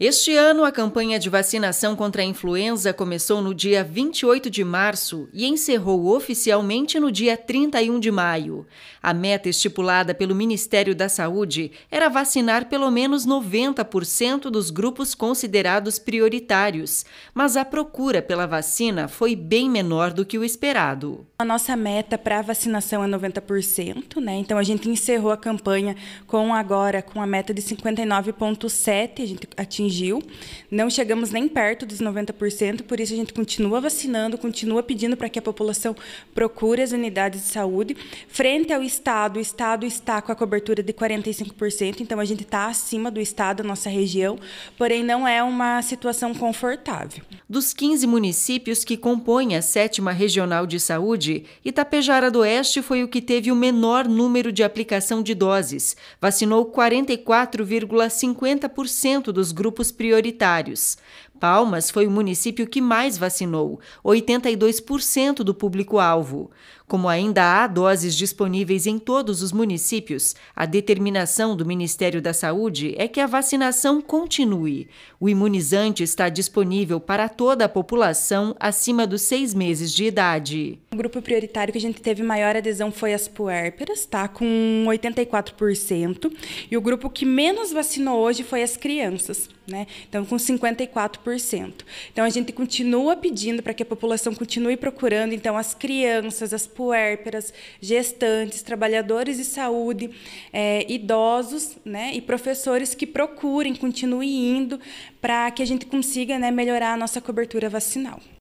Este ano, a campanha de vacinação contra a influenza começou no dia 28 de março e encerrou oficialmente no dia 31 de maio. A meta estipulada pelo Ministério da Saúde era vacinar pelo menos 90% dos grupos considerados prioritários, mas a procura pela vacina foi bem menor do que o esperado. A nossa meta para a vacinação é 90%, né? Então a gente encerrou a campanha com agora com a meta de 59,7, a gente atingiu atingiu. Não chegamos nem perto dos 90%, por isso a gente continua vacinando, continua pedindo para que a população procure as unidades de saúde. Frente ao Estado, o Estado está com a cobertura de 45%, então a gente está acima do Estado, nossa região, porém não é uma situação confortável. Dos 15 municípios que compõem a sétima regional de saúde, Itapejara do Oeste foi o que teve o menor número de aplicação de doses. Vacinou 44,50% dos grupos grupos prioritários. Palmas foi o município que mais vacinou, 82% do público-alvo. Como ainda há doses disponíveis em todos os municípios, a determinação do Ministério da Saúde é que a vacinação continue. O imunizante está disponível para toda a população acima dos seis meses de idade. O grupo prioritário que a gente teve maior adesão foi as puérperas, tá, com 84%, e o grupo que menos vacinou hoje foi as crianças, né? Então, com 54%. 4%. Então, a gente continua pedindo para que a população continue procurando, então, as crianças, as puérperas, gestantes, trabalhadores de saúde, é, idosos né, e professores que procurem, continuem indo para que a gente consiga né, melhorar a nossa cobertura vacinal.